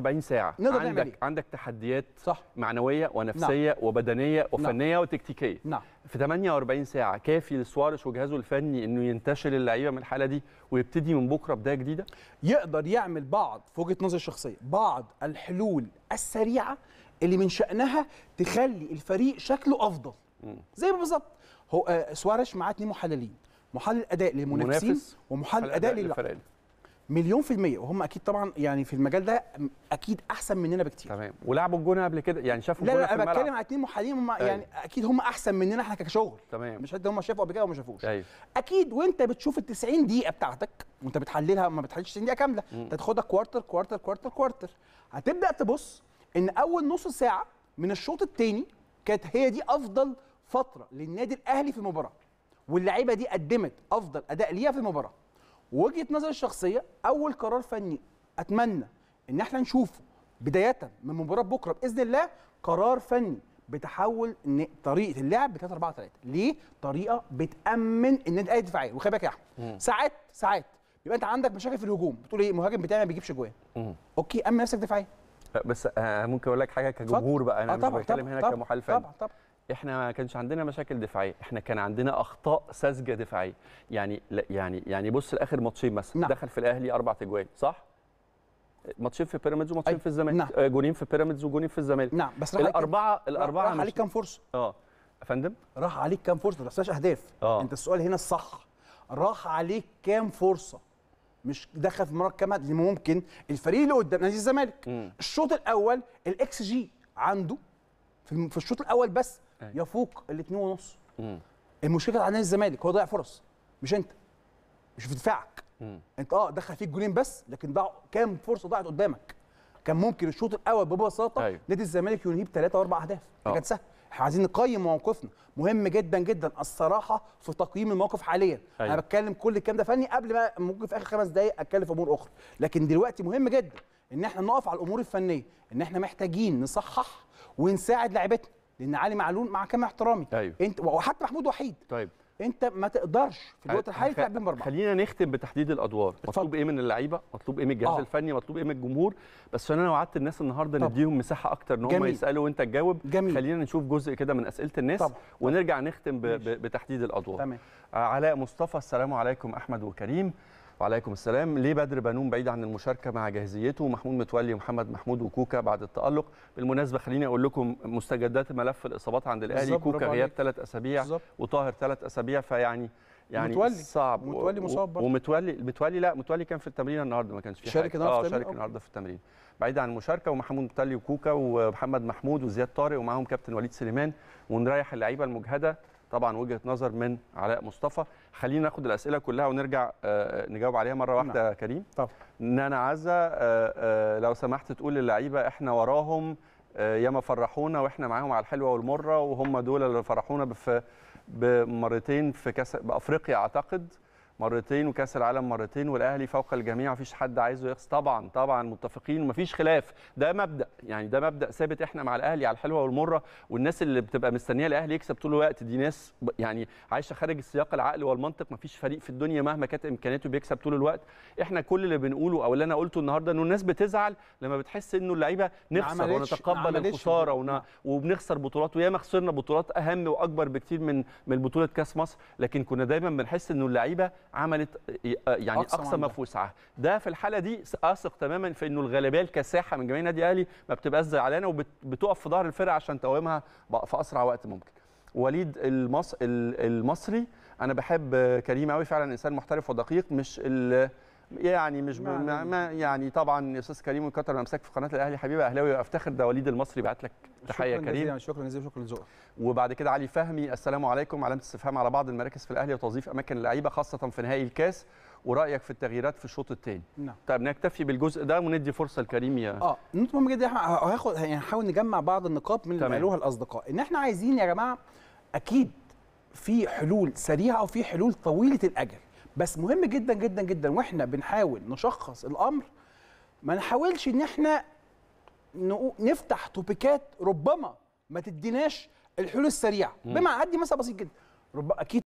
40 ساعه نقدر عندك نعمل إيه؟ عندك تحديات صح. معنويه ونفسيه نعم. وبدنيه نعم. وفنيه نعم. وتكتيكيه نعم. في 48 ساعه كافي لسوارش وجهازه الفني انه ينتشل اللعيبه من الحاله دي ويبتدي من بكره بدايه جديده يقدر يعمل بعض في وجهه نظري الشخصيه بعض الحلول السريعه اللي من شانها تخلي الفريق شكله افضل م. زي ما بالظبط هو آه، سوارش معاه اثنين محللين محلل اداء للمنافسين ومحلل اداء للفريق مليون في المية وهم أكيد طبعا يعني في المجال ده أكيد أحسن مننا بكتير تمام ولعبوا الجونة قبل كده يعني شافوا لا لا أنا بتكلم على اثنين محللين هم أيوه. يعني أكيد هم أحسن مننا إحنا كشغل تمام مش هم شافوا قبل كده وما شافوش أيوه. أكيد وأنت بتشوف ال 90 دقيقة بتاعتك وأنت بتحللها ما بتحللش 90 دقيقة كاملة أنت تاخدها كوارتر كوارتر كوارتر كوارتر هتبدأ تبص إن أول نص ساعة من الشوط الثاني كانت هي دي أفضل فترة للنادي الأهلي في المباراة واللعيبة دي قدمت أفضل أداء ليها في المباراة وجهه نظري الشخصيه اول قرار فني اتمنى ان احنا نشوفه بدايه من مباراه بكره باذن الله قرار فني بتحول ان طريقه اللعب ب 3 4 3 ليه طريقه بتامن النادي الاهلي دفاعيا وخلي بالك يا احمد ساعات ساعات يبقى انت عندك مشاكل في الهجوم بتقول ايه المهاجم بتاعي ما بيجيبش جوان اوكي امن نفسك دفاعيا بس آه، ممكن اقول لك حاجه كجمهور بقى انا آه مش بتكلم هنا كمحال فني طبعا طبعا احنا ما كانش عندنا مشاكل دفاعيه احنا كان عندنا اخطاء ساذجه دفاعيه يعني لا يعني يعني بص لاخر ماتشين مثلا نعم. دخل في الاهلي اربع اجوال صح ماتشين في بيراميدز وماتشين في الزمالك نعم. آه، جونين في بيراميدز وجونين في الزمالك نعم بس راح الاربعه الاربعه آه، راح, عليك كام فرصه اه يا فندم راح عليك كام فرصه ما تحسبش اهداف آه. انت السؤال هنا الصح راح عليك كام فرصه مش دخل في مرات كام ممكن الفريق اللي قدام نادي الزمالك الشوط الاول الاكس جي عنده في, في الشوط الاول بس أيوة. يفوق الاثنين ونص المشكله بتاعت نادي الزمالك هو ضيع فرص مش انت مش في دفاعك انت اه دخل فيك جولين بس لكن ضاع كام فرصه ضاعت قدامك كان ممكن الشوط الاول ببساطه أيوه. نادي الزمالك ينهيه بثلاثه واربع اهداف آه. كانت سهله احنا عايزين نقيم موقفنا مهم جدا جدا الصراحه في تقييم الموقف حاليا أيوة. انا بتكلم كل الكلام ده فني قبل ما ممكن في اخر خمس دقائق اتكلم في امور اخرى لكن دلوقتي مهم جدا ان احنا نقف على الامور الفنيه ان احنا محتاجين نصحح ونساعد لاعيبتنا لان علي معلول مع كامل احترامي أيوه. انت وحتى محمود وحيد طيب انت ما تقدرش في الوقت الحالي تلعب بين اربعه خلينا نختم بتحديد الادوار اتفضل. مطلوب ايه من اللعيبه مطلوب ايه من الجهاز آه. الفني مطلوب ايه من الجمهور بس انا وعدت الناس النهارده نديهم مساحه اكتر ان هم يسالوا وانت تجاوب جميل. خلينا نشوف جزء كده من اسئله الناس طب. ونرجع نختم ب... ب... بتحديد الادوار تمام. علاء مصطفى السلام عليكم احمد وكريم وعليكم السلام ليه بدر بنون بعيد عن المشاركه مع جاهزيته محمود متولي ومحمد محمود وكوكا بعد التالق بالمناسبه خليني اقول لكم مستجدات ملف الاصابات عند الاهلي كوكا غياب ثلاث اسابيع بالزبط. وطاهر ثلاث اسابيع فيعني يعني متولي. صعب متولي مصاب برضه ومتولي متولي لا متولي كان في التمرين النهارده ما كانش في شارك النهارده اه شارك النهارده في التمرين بعيد عن المشاركه ومحمود متولي وكوكا ومحمد محمود وزياد طارق ومعاهم كابتن وليد سليمان ونريح اللعيبه المجهده طبعا وجهه نظر من علاء مصطفى خلينا ناخد الاسئله كلها ونرجع آه، آه، نجاوب عليها مره واحده نعم. يا كريم طبعا نانا عزه آه، لو سمحت تقول للعيبه احنا وراهم ياما فرحونا واحنا معاهم على الحلوه والمره وهم دول اللي فرحونا بمرتين في كاس بافريقيا اعتقد مرتين وكاس العالم مرتين والاهلي فوق الجميع مفيش حد عايزه يخسر طبعا طبعا متفقين ومفيش خلاف ده مبدا يعني ده مبدا ثابت احنا مع الاهلي على الحلوه والمره والناس اللي بتبقى مستنيه الاهلي يكسب طول الوقت دي ناس يعني عايشه خارج السياق العقل والمنطق مفيش فريق في الدنيا مهما كانت امكانياته بيكسب طول الوقت احنا كل اللي بنقوله او اللي انا قلته النهارده انه الناس بتزعل لما بتحس انه اللعيبه نخسر ونتقبل الخساره ون... وبنخسر بطولات وياما خسرنا بطولات اهم واكبر بكتير من من بطوله كاس مصر لكن كنا دايما بنحس انه اللعيبه عملت آه، يعني اقصى, أقصى ما في وسعها ده في الحاله دي اثق آه، تماما في انه الغلبيه الكساحه من جماهير النادي الاهلي ما بتبقاش زعلانه وبتقف في ظهر الفرقه عشان تقاومها في اسرع وقت ممكن وليد المصري انا بحب كريم قوي فعلا انسان محترف ودقيق مش يعني مش ما, يعني. ما ما يعني طبعا استاذ كريم وكتر امسك في قناه الاهلي حبيبي اهلاوي وافتخر وليد المصري بعت لك تحيه كريم جزيلا شكرا جزيلا شكرا لذوقك وبعد كده علي فهمي السلام عليكم علامه استفهام على بعض المراكز في الاهلي وتوظيف اماكن اللعيبه خاصه في نهائي الكاس ورايك في التغييرات في الشوط الثاني نعم طيب نكتفي بالجزء ده وندي فرصه لكريم يا اه نقطه مهمه جدا هاخد يعني هحاول نجمع بعض النقاط من اللي قالوها الاصدقاء ان احنا عايزين يا جماعه اكيد في حلول سريعه وفي حلول طويله الاجل بس مهم جدا جدا جدا واحنا بنحاول نشخص الامر ما نحاولش ان احنا نفتح توبيكات ربما ما تديناش الحلول السريعه عندي مثلا بسيط جدا ربما اكيد